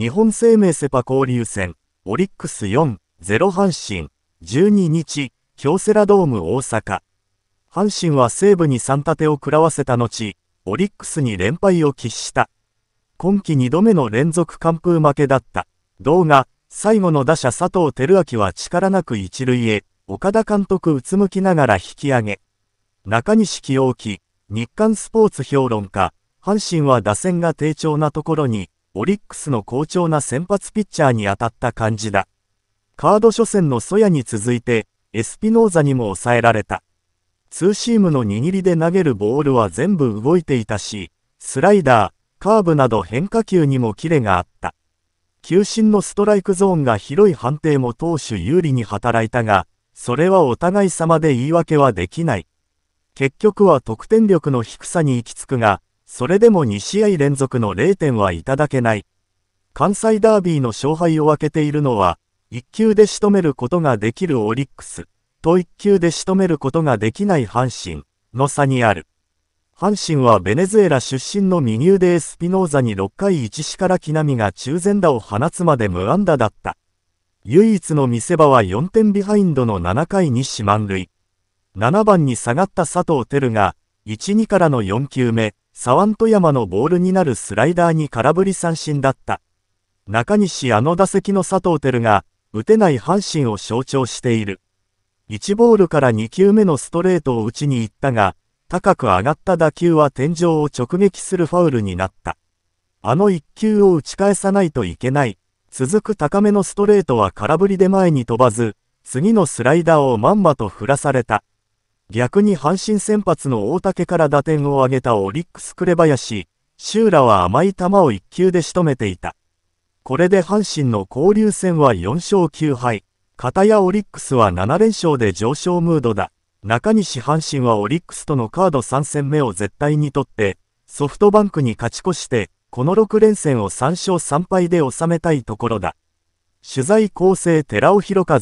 日本生命セ・パ交流戦、オリックス4、0阪神、12日、京セラドーム大阪。阪神は西武に3立てを食らわせた後、オリックスに連敗を喫した。今季2度目の連続完封負けだった。動画、最後の打者佐藤輝明は力なく一塁へ、岡田監督うつむきながら引き上げ。中西清輝、日刊スポーツ評論家、阪神は打線が低調なところに、オリックスの好調な先発ピッチャーに当たった感じだ。カード初戦のソヤに続いて、エスピノーザにも抑えられた。ツーシームの握りで投げるボールは全部動いていたし、スライダー、カーブなど変化球にもキレがあった。球審のストライクゾーンが広い判定も投手有利に働いたが、それはお互い様で言い訳はできない。結局は得点力の低さに行き着くが、それでも2試合連続の0点はいただけない。関西ダービーの勝敗を分けているのは、1球で仕留めることができるオリックス、と1球で仕留めることができない阪神の差にある。阪神はベネズエラ出身の右腕エスピノーザに6回1死から木みが中前打を放つまで無安打だった。唯一の見せ場は4点ビハインドの7回に四満塁。7番に下がった佐藤輝が、1、2からの4球目、サワント山のボールになるスライダーに空振り三振だった。中西あの打席の佐藤輝が、打てない阪神を象徴している。1ボールから2球目のストレートを打ちに行ったが、高く上がった打球は天井を直撃するファウルになった。あの1球を打ち返さないといけない。続く高めのストレートは空振りで前に飛ばず、次のスライダーをまんまと振らされた。逆に阪神先発の大竹から打点を挙げたオリックス紅林、シューラは甘い球を1球で仕留めていた。これで阪神の交流戦は4勝9敗、片やオリックスは7連勝で上昇ムードだ。中西阪神はオリックスとのカード3戦目を絶対に取って、ソフトバンクに勝ち越して、この6連戦を3勝3敗で収めたいところだ。取材構成寺尾博和